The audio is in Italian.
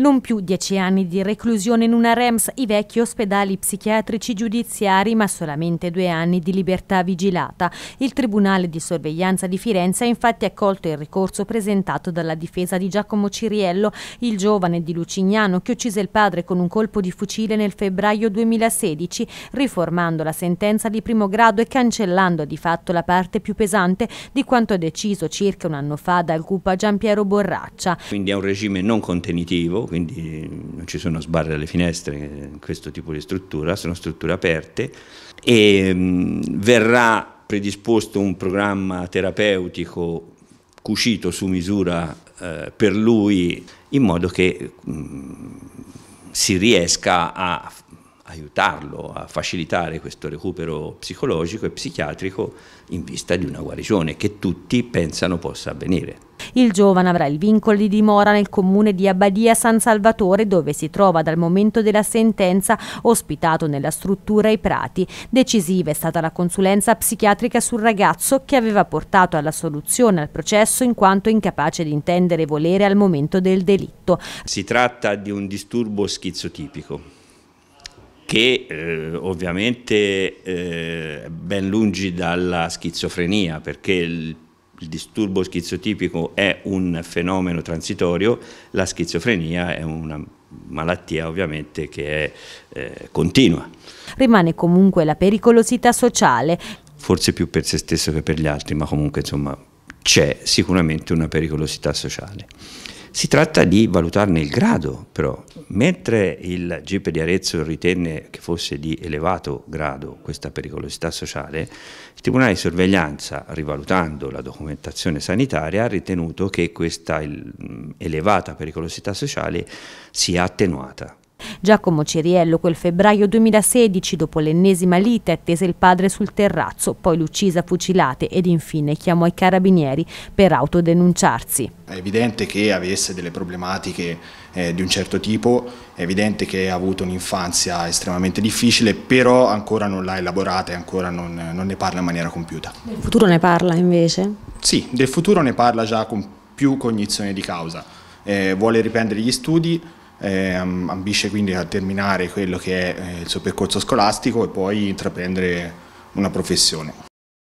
Non più dieci anni di reclusione in una REMS, i vecchi ospedali psichiatrici giudiziari, ma solamente due anni di libertà vigilata. Il Tribunale di Sorveglianza di Firenze ha infatti accolto il ricorso presentato dalla difesa di Giacomo Ciriello, il giovane di Lucignano che uccise il padre con un colpo di fucile nel febbraio 2016, riformando la sentenza di primo grado e cancellando di fatto la parte più pesante di quanto deciso circa un anno fa dal CUPA Giampiero Borraccia. Quindi è un regime non contenitivo quindi non ci sono sbarre alle finestre in questo tipo di struttura, sono strutture aperte e mm, verrà predisposto un programma terapeutico cucito su misura eh, per lui in modo che mm, si riesca a aiutarlo a facilitare questo recupero psicologico e psichiatrico in vista di una guarigione che tutti pensano possa avvenire. Il giovane avrà il vincolo di dimora nel comune di Abbadia San Salvatore dove si trova dal momento della sentenza ospitato nella struttura I Prati. Decisiva è stata la consulenza psichiatrica sul ragazzo che aveva portato alla soluzione al processo in quanto incapace di intendere volere al momento del delitto. Si tratta di un disturbo schizotipico che eh, ovviamente è eh, ben lungi dalla schizofrenia perché il il disturbo schizotipico è un fenomeno transitorio, la schizofrenia è una malattia ovviamente che è eh, continua. Rimane comunque la pericolosità sociale. Forse più per se stesso che per gli altri, ma comunque insomma c'è sicuramente una pericolosità sociale. Si tratta di valutarne il grado, però. Mentre il GIP di Arezzo ritenne che fosse di elevato grado questa pericolosità sociale, il Tribunale di sorveglianza, rivalutando la documentazione sanitaria, ha ritenuto che questa elevata pericolosità sociale sia attenuata. Giacomo Ciriello quel febbraio 2016, dopo l'ennesima lite, attese il padre sul terrazzo, poi l'uccisa a fucilate ed infine chiamò i carabinieri per autodenunciarsi. È evidente che avesse delle problematiche eh, di un certo tipo, è evidente che ha avuto un'infanzia estremamente difficile, però ancora non l'ha elaborata e ancora non, non, ne parla in maniera compiuta. Del futuro ne parla invece? Sì, del futuro ne parla già con più cognizione di causa. Eh, vuole riprendere gli studi, eh, ambisce quindi a terminare quello che è eh, il suo percorso scolastico e poi intraprendere una professione.